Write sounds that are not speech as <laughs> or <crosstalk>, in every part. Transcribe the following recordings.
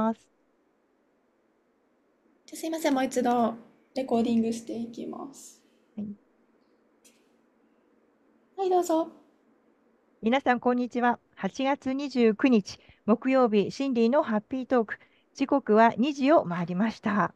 ます。じゃすいません、もう一度レコーディングしていきます。はい、はい、どうぞ。皆さん、こんにちは。8月29日、木曜日、シンディのハッピートーク。時刻は2時を回りました。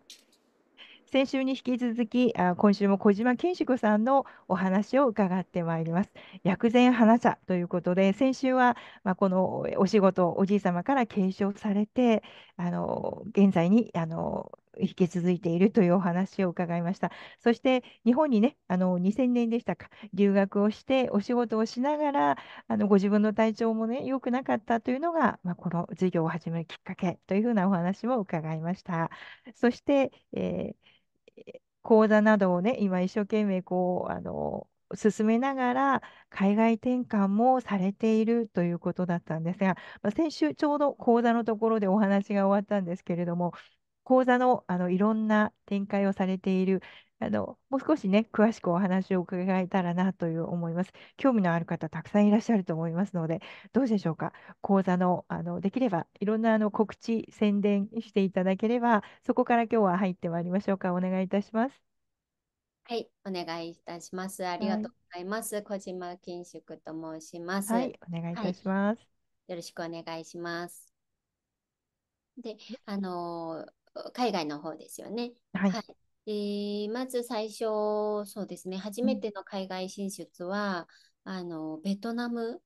先週に引き続きあ今週も小島健志子さんのお話を伺ってまいります薬膳花茶ということで先週は、まあ、このお仕事おじい様から継承されてあの現在にあの引き続いているというお話を伺いました。そして日本にね、あの2000年でしたか、留学をしてお仕事をしながら、あのご自分の体調もね、良くなかったというのが、まあ、この授業を始めるきっかけというふうなお話を伺いました。そして、えー講座などをね、今一生懸命こう、あの、進めながら海外転換もされているということだったんですが、まあ、先週ちょうど講座のところでお話が終わったんですけれども、講座のあのいろんな展開をされているあのもう少しね、詳しくお話を伺えたらなという思います。興味のある方、たくさんいらっしゃると思いますので、どうでしょうか、講座のあのできれば、いろんなあの告知、宣伝していただければ、そこから今日は入ってまいりましょうか、お願いいたします。はい、お願いいたします。ありがとうございます。はい、小島金宿と申します。はい、お願いいたします、はい。よろしくお願いします。で、あのー、海外の方ですよね。はい、はい、えー、まず最初、そうですね、初めての海外進出は、あのベトナム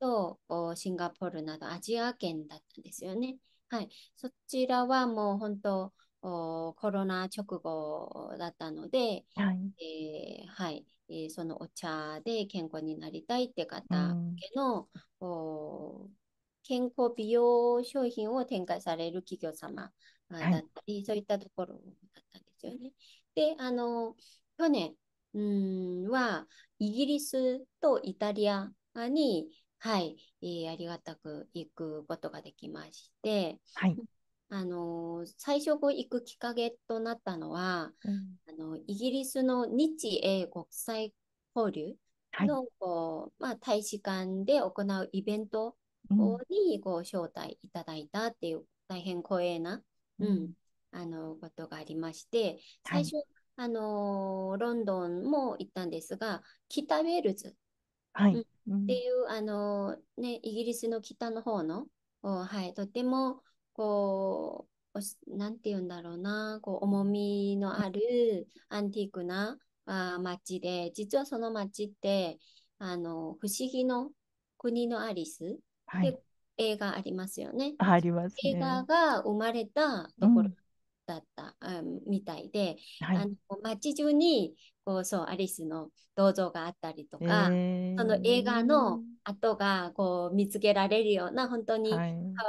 とシンガポールなどアジア圏だったんですよね。はい、そちらはもう本当コロナ直後だったので、はい。えーはいえー、そのお茶で健康になりたいって方向けの、健康美容商品を展開される企業様だったり、そういったところだったんですよね。で、あの、去年うんは、イギリスとイタリアに、はい、えー、ありがたく行くことができまして、はい、あの最初こう行くきっかけとなったのは、うん、あのイギリスの日英国際交流のこう、はい、まあ、大使館で行うイベントにご招待いただいたっていう、大変光栄な、うん、うん、あのことがありまして最初、はい、あのロンドンも行ったんですが北ウェールズ、い、うっていうあの、ね、イギリスの北の方の、はい、とてもこう何て言うんだろうなこう重みのあるアンティークなあ街で実はその街ってあの不思議の国のアリス、は映画ありますよね。あります、ね、映画が生まれたところだった、うん、みたいで、はい、あの街中にこうそうアリスの銅像があったりとか、えー、その映画の跡がこう見つけられるような本当に可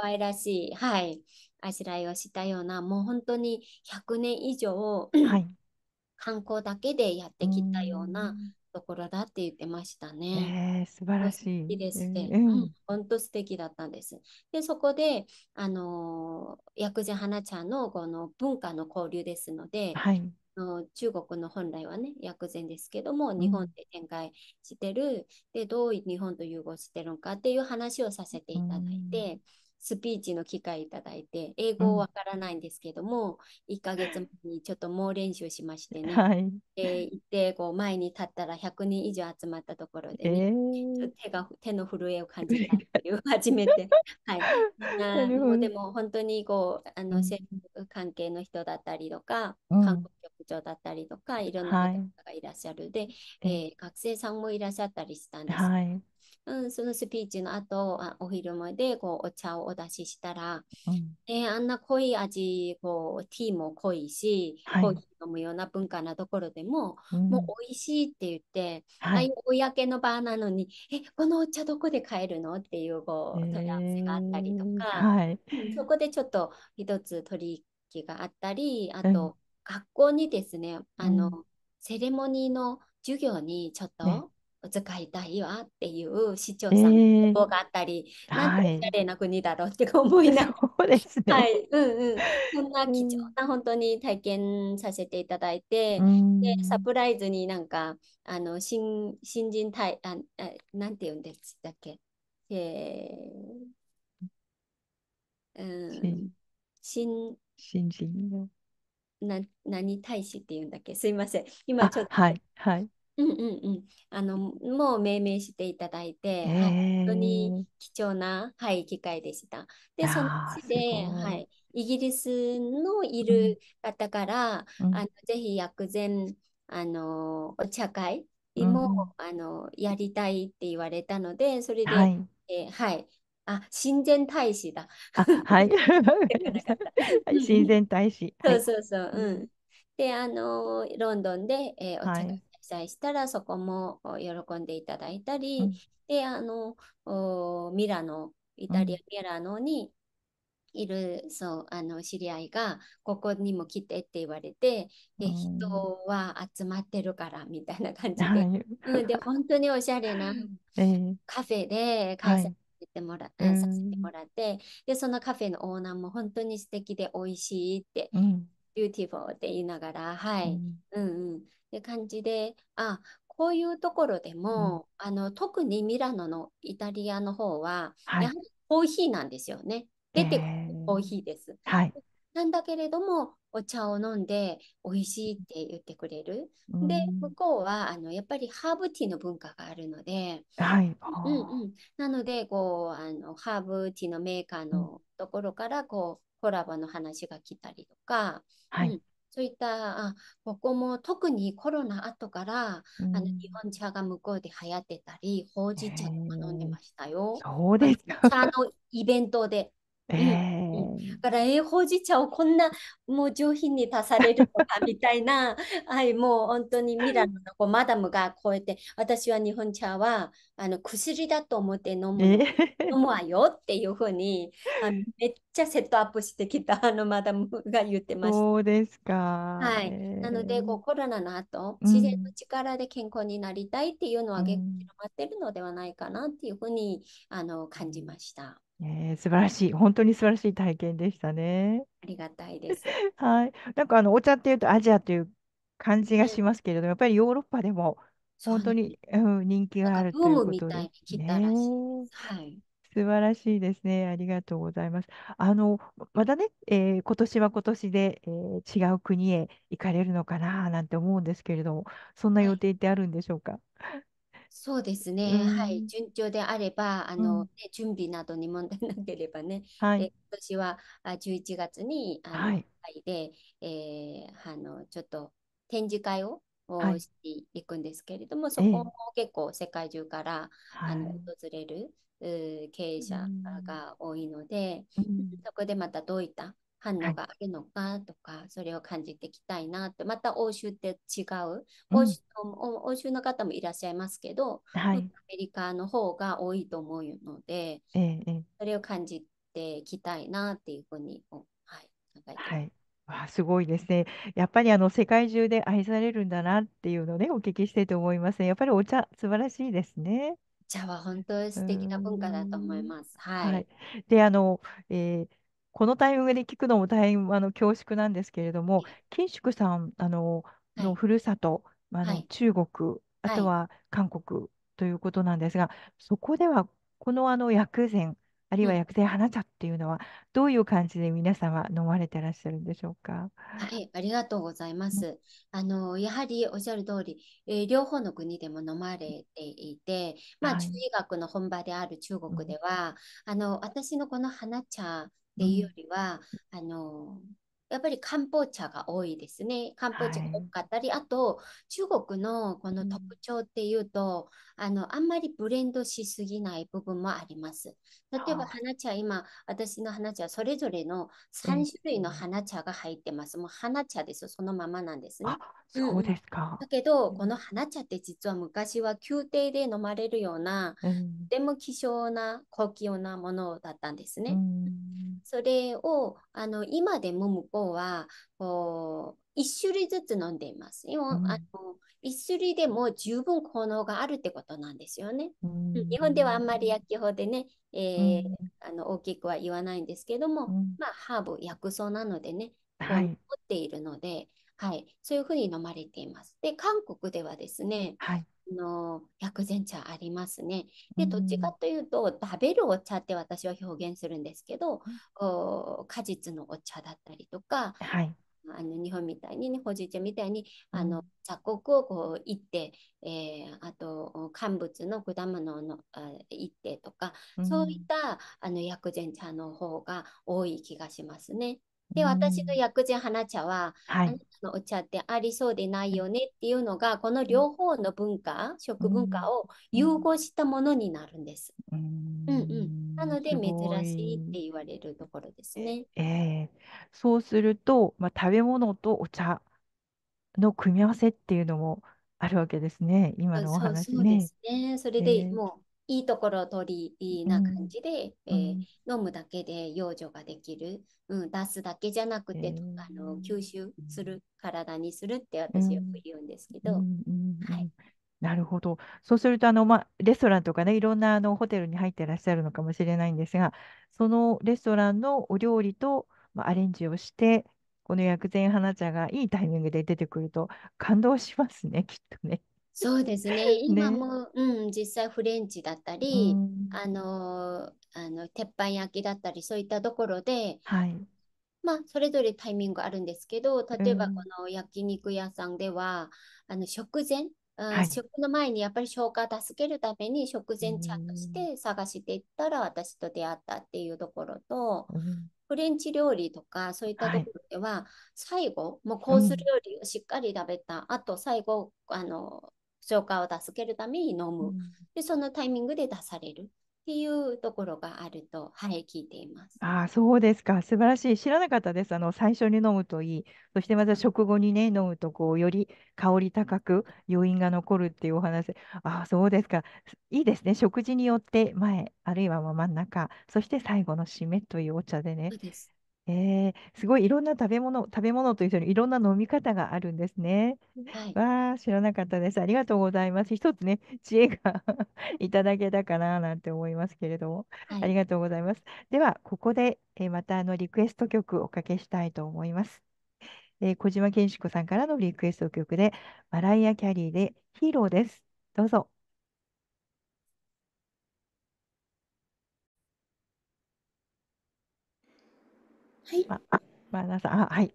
愛らしい、はい、はい、あしらいをしたようなもう本当に100年以上、はい、観光だけでやってきたようなところだって言ってましたね。えー、素晴らしい。ですね。うん、本当素敵だったんです。で、そこで、あのー、薬師花ちゃんのこの文化の交流ですので、はい、の中国の本来はね、薬膳ですけども、日本で展開してる、うん、で、どう日本と融合してるのかっていう話をさせていただいて、スピーチの機会いただいて、英語わからないんですけども、うん、1ヶ月前にちょっと猛練習しましてね、はい、で行ってこう前に立ったら100人以上集まったところでね、えー、手が手の震えを感じたっていう <laughs> 初めて、はい、あもでも本当にこうあの政府関係の人だったりとか、うん、韓国局長だったりとかいろんな方がいらっしゃるで、はい、えー、学生さんもいらっしゃったりしたんです。はいうん、そのスピーチの後あお昼までこうお茶をお出ししたら、うん、あんな濃い味こうティーも濃いし、はい、コーヒー飲むような文化なところでも、うん、もう美味しいって言って、はい、ああいう公の場なのにえこのお茶どこで買えるのっていうこう問い合わせがあったりとか、はい、そこでちょっと一つ取引があったりあと、学校にですねあの、セレモニーの授業にちょっと、ね使いたいわっていう市長さんの方があったり、えー、なんておしゃれな国だろうって思いながら、ね、はいうんうん、そんな貴重な本当に体験させていただいて、でサプライズになんかあの新新人体あなんて言うんですだっけ、えーうん、新新人なな何大使って言うんだっけすいません今ちょっとはいはいうんうんうん、あのもう命名していただいて、えー、はい、本当に貴重な、はい、機会でした。でその地で、はい、イギリスのいる方から、うん、あのぜひ薬膳あのお茶会も、うん、あのやりたいって言われたのでそれで、はい、えー、はい、あ、親善大使だ。<laughs> はい。親善大使。そうそうそう。うん。で、あのロンドンで、えー、お茶会載したらそこも喜んでいただいたり、うん、であのミラノイタリア・ミラノにいる、そうあの知り合いがここにも来てって言われてで人は集まってるからみたいな感じで、<laughs> うん、で本当におしゃれな <laughs> カフェで開催させてもら,、って,、させてもらってでそのカフェのオーナーも本当に素敵で美味しいって beautiful って言いながら、はい、うん、うんうん。って感じで、あ、こういうところでも、うん、あの特にミラノのイタリアの方は、はい、やはりコーヒーなんですよね。出てくるコーヒーです。はい、なんだけれども、お茶を飲んで美味しいって言ってくれる。うん、で、向こうはあのやっぱりハーブティーの文化があるので、はい、うんうん、なのでこうあのハーブティーのメーカーのところからこうコラボの話が来たりとか、はい、うん、そういったあここも特にコロナ後から、うん、あの日本茶が向こうで流行ってたりほうじ茶とか飲んでましたよ。そうですか。茶のイベントで。えー、うんだからえほうじ茶を <laughs> こんなもう上品に足されるのかみたいな <laughs> はいもう本当にミラノのこうマダムがこうやって私は日本茶はあの薬だと思って飲む、飲むわよっていうふうに <laughs> あのめっちゃセットアップしてきたあのマダムが言ってました。そうですか、はい、なのでこうコロナの後自然の力で健康になりたいっていうのは結構広まってるのではないかなっていうふうにあの感じました。えー、素晴らしい、本当に素晴らしい体験でしたね。ありがたいです。<laughs> はい。なんかあのお茶っていうとアジアという感じがしますけれども、やっぱりヨーロッパでも本当に、うん、人気があるということいでにたらしい。ね。はい。素晴らしいですね。ありがとうございます。あの、またね、えー今年は今年で、えー違う国へ行かれるのかななんて思うんですけれども、そんな予定ってあるんでしょうか。そうですね、うん、はい、順調であれば、あの、うん、準備などに問題 <laughs> なければね、はい、で今年はあ11月にあの、はい、で、えー、あのちょっと展示会ををしていくんですけれども、はい、そこも結構世界中から、あの訪れる、はい、経営者が多いので、うん、そこでまたどういった反応があるのかとか、はい、それを感じていきたいなって、また欧州って違う、欧州の、うん、欧州の方もいらっしゃいますけど、はい、アメリカの方が多いと思うので、ええ、それを感じていきたいなっていうふうに、はい、考えてます。はいあすごいですね。やっぱりあの世界中で愛されるんだなっていうのをね、お聞きしてと思いますね。やっぱりお茶、素晴らしいですね。茶は本当素敵な文化だと思います。はい、はい、で、あの、えーこのタイミングで聞くのも大変あの恐縮なんですけれども、金縮さんあののふるさと、あの、はい、中国、あとは韓国ということなんですが、はい、そこではこのあの薬膳、あるいは薬膳花茶っていうのは、どういう感じで皆様飲まれてらっしゃるんでしょうか。はい、ありがとうございます。あのやはりおっしゃる通り、えー、両方の国でも飲まれていて、まあ、中医学の本場である中国では、はい、あの私のこの花茶っていうよりは、あのやっぱり漢方茶が多いですね。漢方茶が多かったり、はい、あと中国のこの特徴っていうと、うん、あのあんまりブレンドしすぎない部分もあります。例えば花茶、今私の花茶それぞれの3種類の花茶が入ってます。うん、もう花茶ですそのままなんですね。そうですか、うん、だけど、この花茶って実は昔は宮廷で飲まれるような、とても希少な高級なものだったんですね。それをあの今でも向こうはこう1種類ずつ飲んでいます。今、うん、あの1種類でも十分効能があるってことなんですよね。うん、日本ではあんまり薬機法でね、えー、うん、あの大きくは言わないんですけども、まあ、ハーブ薬草なのでね、はい、持っているので、はい、そういうふうに飲まれています。で韓国ではですね、はいの薬膳茶ありますね。でどっちかというと食べるお茶って私は表現するんですけど、うん、果実のお茶だったりとか、はい、あの日本みたいにねほうじ茶みたいにあの雑穀をこういって、えー、あと乾物の果物のいってとか、うん、そういったあの薬膳茶の方が多い気がしますね。で、私の薬膳花茶は、はい、あなたのお茶ってありそうでないよねっていうのが、この両方の文化、食文化を融合したものになるんです。うん、うん、なので、珍しいって言われるところですね。ええー、そうすると、まあ、食べ物とお茶の組み合わせっていうのもあるわけですね、今のお話ね。そうですね。それでもう、いいところを取りな感じで、うん、えー、飲むだけで養生ができる、うん、出すだけじゃなくて、えー、あの吸収する体にするって私よく言うんですけど、うん、はい。なるほど。そうすると、あの、まレストランとかね、いろんなあのホテルに入ってらっしゃるのかもしれないんですが、そのレストランのお料理と、まアレンジをして、この薬膳花茶がいいタイミングで出てくると感動しますね、きっとね。そうですね <laughs> 今も、ね、うん、実際フレンチだったり、あのあの鉄板焼きだったりそういったところで、はい、まあ、それぞれタイミングあるんですけど例えばこの焼肉屋さんでは、あの食前はい、食の前にやっぱり消化を助けるために食前ちゃんとして探していったら私と出会ったっていうところと、うん、フレンチ料理とかそういったところでは、最後、はい、もうコース料理をしっかり食べた、うん、あと最後あの消化を助けるために飲む、うん、でそのタイミングで出されるっていうところがあると、はい、聞いています。あそうですか、素晴らしい、知らなかったです。あの最初に飲むといい、そしてまた食後にね、飲むとこうより香り高く余韻が残るっていうお話。あそうですか、いいですね、食事によって前、あるいは真ん中、そして最後の締めというお茶でね。そうですえー、すごいいろんな食べ物、食べ物と一緒にいろんな飲み方があるんですね。はい。わあ、知らなかったです。ありがとうございます。一つね、知恵が <laughs> いただけたかななんて思いますけれども、ありがとうございます。では、ここで、えーまたあのリクエスト曲をおかけしたいと思います。えー、小島健志子さんからのリクエスト曲で、マライア・キャリーでヒーローです。どうぞ。はい。まあ、まあ、なさん、あ、はい。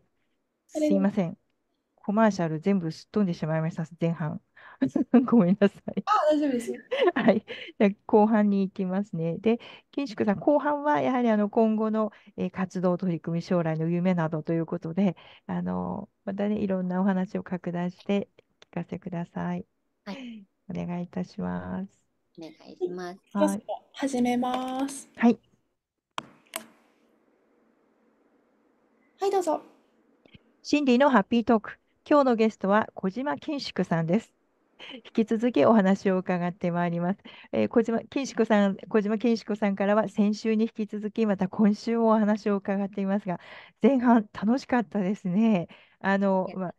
すいません。コマーシャル全部すっ飛んでしまいました、前半。<laughs> ごめんなさい。あ、大丈夫ですよ。<laughs> はい。じゃ後半に行きますね。で、金宿さん、後半はやはりあの今後の、えー、活動、取り組み、将来の夢などということで、あのまたね、いろんなお話を拡大して聞かせください。はい。お願いいたします。お願いします。はい。始めます。はい。はい、どうぞ。心理のハッピートーク。今日のゲストは小島健淑さんです。引き続きお話を伺ってまいります。えー、小島金子さん、小島金子さんからは先週に引き続き、また今週もお話を伺っていますが、前半楽しかったですね。あの、まあ、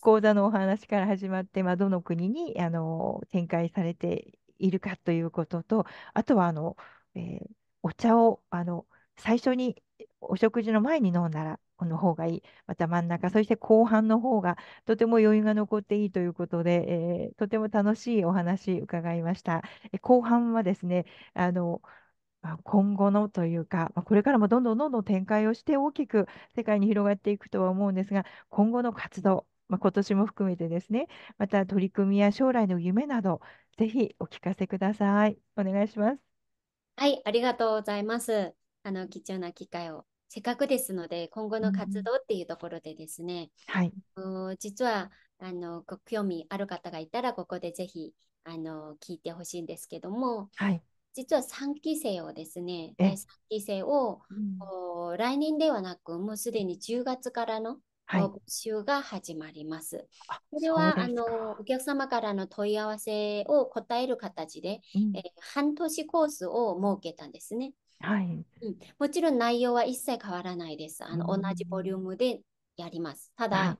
講座のお話から始まって、まあ、どの国にあの展開されているかということと、あとはあの、えー、お茶をあの最初にお食事の前に飲んだらの方がいい、また真ん中、そして後半の方がとても余裕が残っていいということで、えー、とても楽しいお話伺いました。え後半はですね、あの今後のというか、これからもどんどんどんどん展開をして大きく世界に広がっていくとは思うんですが、今後の活動、まあ、今年も含めてですね、また取り組みや将来の夢など、ぜひお聞かせください。お願いします。はい、ありがとうございます。あの貴重な機会をせっかくですので今後の活動っていうところでですね、はい、実はあのご興味ある方がいたらここでぜひあの聞いてほしいんですけども、はい、実は3期生をですね3期生を、うん、来年ではなくもうすでに10月からの募集が始まります。はい、これはあのお客様からの問い合わせを答える形で、うん、えー、半年コースを設けたんですね。はい、うん、もちろん内容は一切変わらないです。あの、同じボリュームでやります。ただ、はい、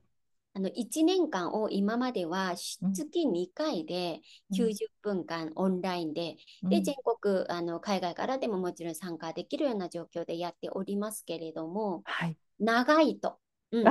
あの1年間を今までは月2回で90分間オンラインで、で全国あの海外からでももちろん参加できるような状況でやっておりますけれども、はい、長いと、うん、と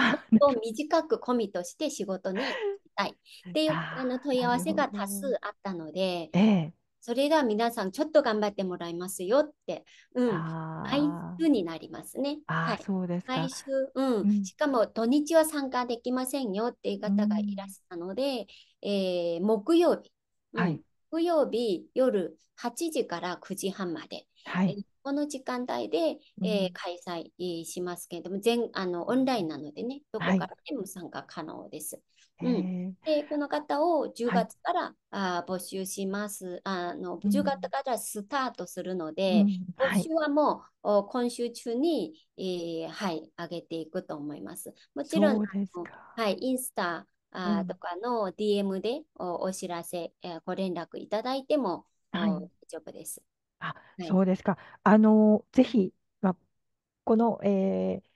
短く込みとして仕事に行きたいっていうあの問い合わせが多数あったので。ええそれでは皆さんちょっと頑張ってもらいますよって、うん、毎週になりますね。はい、そうです毎週、うん、うん、しかも土日は参加できませんよっていう方がいらしたので、うん、えー、木曜日、うん、はい、木曜日夜8時から9時半まで。はい、えー、この時間帯で、えー、開催しますけれども、全あのオンラインなのでね、どこからでも参加可能です。はいうん、でこの方を10月から、はい、あ募集します。あの10月からスタートするので、うんはい、募集はもう今週中に、えー、はい、上げていくと思います。もちろん、はい、インスタあとかの DM でおお知らせ、えー、ご連絡いただいても、はい、大丈夫です。あ、そうですか。あのぜひ、ま、この、えー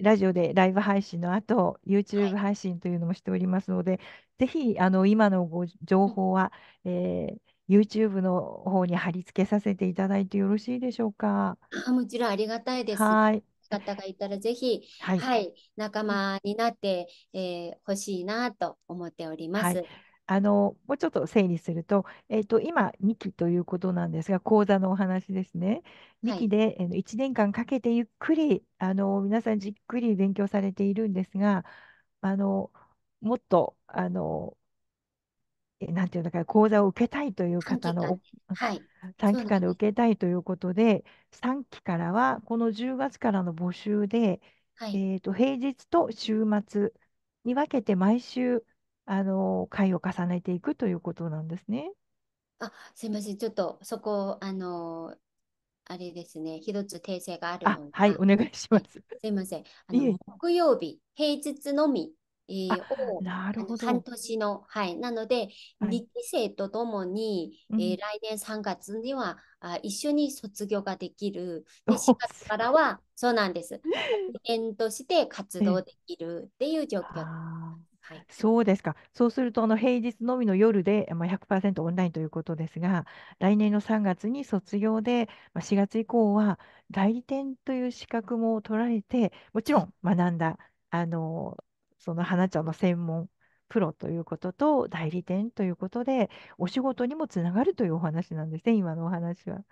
ラジオでライブ配信の後、YouTube 配信というのもしておりますので、ぜひあの今のご情報は、えー YouTube の方に貼り付けさせていただいてよろしいでしょうか。あもちろんありがたいです。はい。方がいたらぜひ、はい、はい、仲間になってほ、えー、しいなと思っております。はいあのもうちょっと整理すると,、えーと、今2期ということなんですが講座のお話ですね2期で、はい、えー、1年間かけてゆっくりあの皆さんじっくり勉強されているんですがあのもっとあのなんていうのか講座を受けたいという方の短期間で受けたいということで,、でね、3期からはこの10月からの募集で、はい、えと平日と週末に分けて毎週あの、回を重ねていくということなんですね。あ、すいません。ちょっとそこ、あの、あれですね。一つ訂正があるので。はい、お願いします。すいません。あい木曜日、平日のみ、えーを、なる半年の、はい。なので、はい。2期生とともに、えー来年3月にはあ、一緒に卒業ができる。で、4月からは、そうなんです。<laughs> イベントして活動できるっていう状況。はい、そうですか。そうすると、あの平日のみの夜で、まあ、100%オンラインということですが、来年の3月に卒業で、まあ、4月以降は代理店という資格も取られて、もちろん学んだ、あのその花ちゃんの専門、プロということと代理店ということで、お仕事にもつながるというお話なんですね、今のお話は。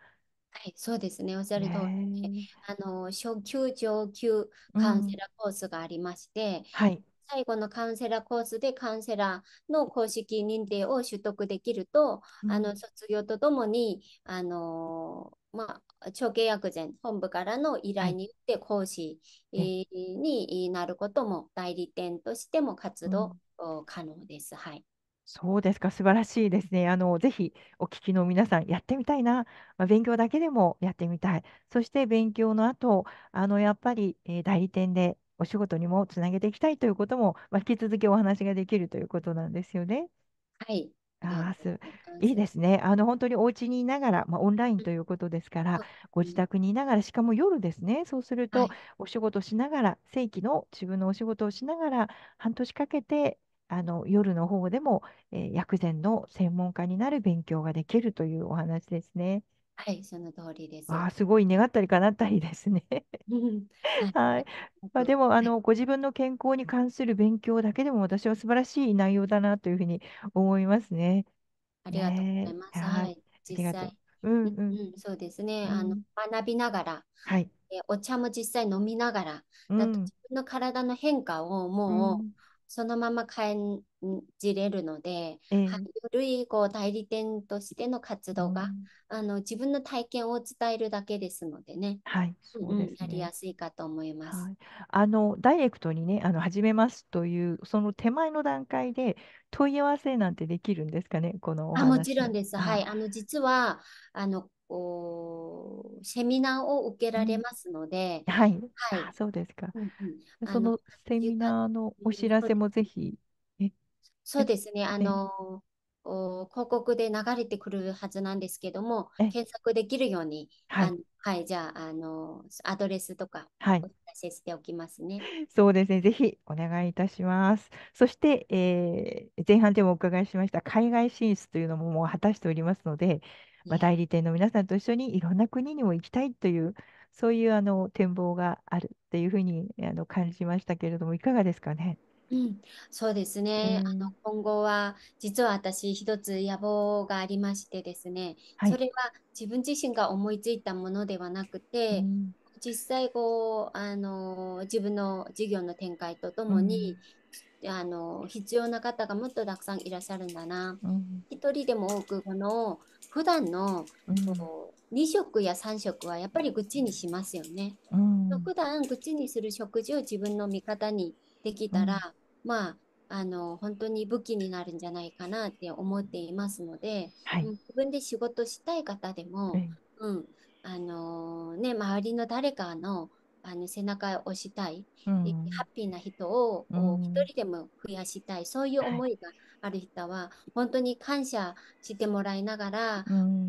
はい、そうですね、おっしゃる通りあの、初級上級カウンセラーコースがありまして、うんはい、最後のカウンセラーコースでカウンセラーの公式認定を取得できると、うん、あの卒業とともにあのー、まあ、長期薬膳本部からの依頼によって講師、はい、になることも代理店としても活動可能です。はいそうですか、素晴らしいですね。あのぜひお聞きの皆さん、やってみたいな、まあ、勉強だけでもやってみたい、そして勉強の後あのやっぱり、えー、代理店でお仕事にもつなげていきたいということも、まあ、引き続きお話ができるということなんですよね。はい。あすいいですね。あの本当にお家にいながら、まあ、オンラインということですから、ご自宅にいながら、しかも夜ですね、そうすると、お仕事しながら、正規の自分のお仕事をしながら、半年かけて、あの夜の方でも、えー薬膳の専門家になる勉強ができるというお話ですね。はい、その通りです。あすごい願ったり叶ったりですね。はい。<laughs> <laughs> まあ、でも、あの、ご自分の健康に関する勉強だけでも、私は素晴らしい内容だなというふうに思いますね。ありがとうございます。ね、はい。実際、うんうん、うん、そうですね。あの、学びながら、はい、お茶も実際飲みながら、だと自分の体の変化をもう、うんそのまま感じれるので、うん、いこう代理店としての活動が、うん、あの自分の体験を伝えるだけですのでね、はいそうですね、うん、やりやすいかと思います。はい、あのダイレクトにねあの始めますというその手前の段階で問い合わせなんてできるんですかねこのあもちろんです。はい、あの実はあのおセミナーを受けられますので、はい、はい、そうですか、うんうん、そのセミナーのお知らせもぜひ、そうですね、あの広告で流れてくるはずなんですけども、検索できるように、はい、はい、じゃあ、あのアドレスとか、お知らせしておきますね。そうですね、ぜひお願いいたします。そして、えー、前半でもお伺いしました、海外進出というのももう果たしておりますので、まあ、代理店の皆さんと一緒にいろんな国にも行きたいという、そういうあの展望があるっていうふうにあの感じましたけれども、いかがですかね。うん、そうですね、うん、あの今後は実は私一つ野望がありましてですね、はい、それは自分自身が思いついたものではなくて、うん、実際こうあの自分の事業の展開とともに、あの必要な方がもっとたくさんいらっしゃるんだな、うん、1人でも多くこの普段の、うん、2食や3食はやっぱり愚痴にしますよね、うん、普段愚痴にする食事を自分の味方にできたら、うん、まああの本当に武器になるんじゃないかなって思っていますので、はい、自分で仕事したい方でも、うん、うん、あのー、ね、周りの誰かのあの背中を押したい、うん、ハッピーな人を一人でも増やしたい、うん、そういう思いがある人は本当に感謝してもらいながらお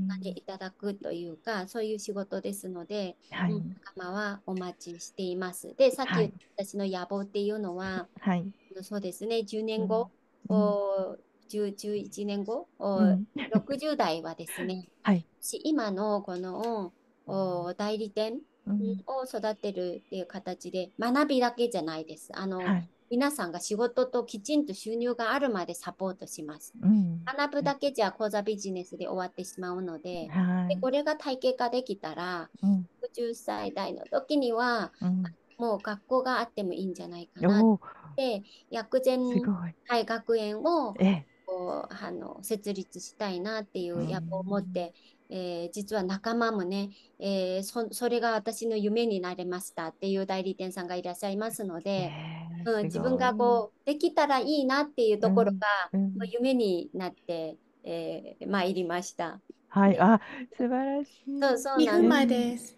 金いただくというか、そういう仕事ですので、はい、仲間はお待ちしています。でさっき言った私の野望っていうのは、はい、そうですね10年後を、11年後、うん、60代はですね、<laughs> はい、今のこの代理店を育てるっていう形で学びだけじゃないです。あの、はい、皆さんが仕事ときちんと収入があるまでサポートします。うん、学ぶだけじゃ講座ビジネスで終わってしまうのではい、でこれが体系化できたら、うん、60歳代の時には、うん、もう学校があってもいいんじゃないかなって薬膳、はい、学園をこうあの設立したいなっていう野望を持って。えええー、実は仲間もね、えー、そそれが私の夢になれましたっていう代理店さんがいらっしゃいますので、うん、自分がこうできたらいいなっていうところが、うんうん、夢になって、えー、参りました。はい、あ素晴らしい。そうそうなんです。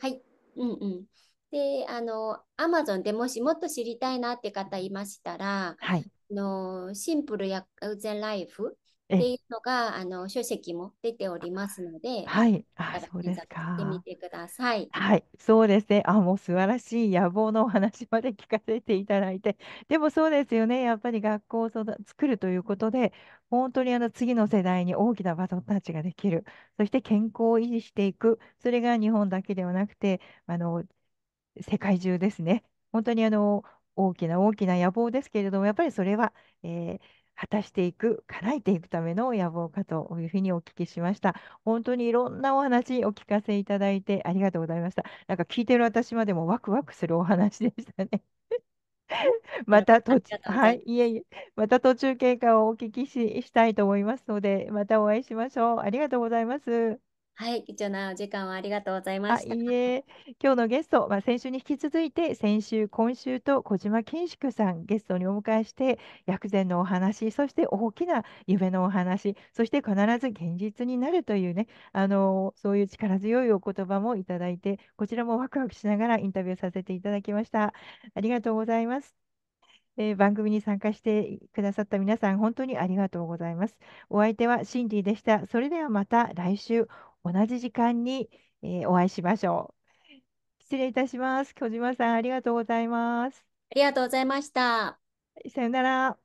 はい、うんうん。で、あの、アマゾンでもしもっと知りたいなって方いましたら、はい、のシンプル薬膳ライフっていうのがあの書籍も出ておりますので、はい、あそうですか。てみてください。はい、そうですね。あ、もう素晴らしい野望のお話まで聞かせていただいて、でもそうですよね。やっぱり学校を作るということで、本当にあの次の世代に大きなバトンタッチができる、そして健康を維持していく、それが日本だけではなくて、あの世界中ですね。本当にあの大きな大きな野望ですけれども、やっぱりそれは、えー果たしていく、叶えていくための野望かというふうにお聞きしました。本当にいろんなお話お聞かせいただいてありがとうございました。なんか聞いてる私までもワクワクするお話でしたね。<laughs> また途中、はい、いえいえ、また途中経過をお聞きししたいと思いますので、またお会いしましょう。ありがとうございます。はい、貴重なお時間をありがとうございました。いいえ、今日のゲスト、まあ、先週に引き続いて、先週、今週と小島健祝さん、ゲストにお迎えして、薬膳のお話、そして大きな夢のお話、そして必ず現実になるというね、あのそういう力強いお言葉もいただいて、こちらもワクワクしながらインタビューさせていただきました。ありがとうございます。えー、番組に参加してくださった皆さん、本当にありがとうございます。お相手はシンディでした。それではまた来週同じ時間に、えー、お会いしましょう。失礼いたします。小島さん、ありがとうございます。ありがとうございました。さよなら。